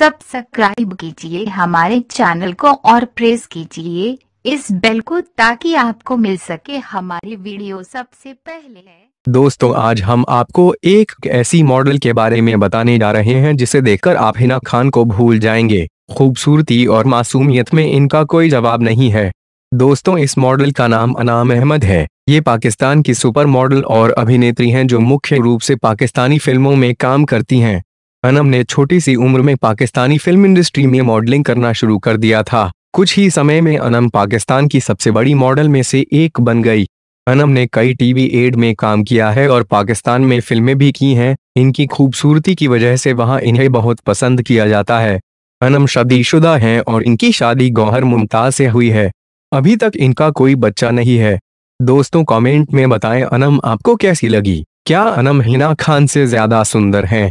subscribe कीजिए हमारे channel को और प्रेस कीजिए इस बेल को ताकि आपको मिल सके हमारी वीडियो सबसे पहले दोस्तों आज हम आपको एक ऐसी मॉडल के बारे में बताने जा रहे हैं जिसे देखकर आप हिना खान को भूल जाएंगे खूबसूरती और मासूमियत में इनका कोई जवाब नहीं है दोस्तों इस मॉडल का नाम अनाम अहमद है ये पाकिस्तान की सुपर मॉडल और अभिनेत्री हैं जो मुख्य रूप से पाकिस्तानी फिल्मों में काम करती हैं अनम ने छोटी सी उम्र में पाकिस्तानी फिल्म इंडस्ट्री में मॉडलिंग करना शुरू कर दिया था कुछ ही समय में अनम पाकिस्तान की सबसे बड़ी मॉडल में से एक बन गई अनम ने कई टीवी एड में काम किया है और पाकिस्तान में फिल्में भी की हैं इनकी खूबसूरती की वजह से वहां इन्हें बहुत पसंद किया जाता है अनम शादीशुदा हैं और इनकी शादी गौहर मुमताज से हुई है अभी तक इनका कोई बच्चा नहीं है दोस्तों कमेंट में बताएं अनम आपको कैसी लगी क्या अनम हिना खान से ज्यादा सुंदर हैं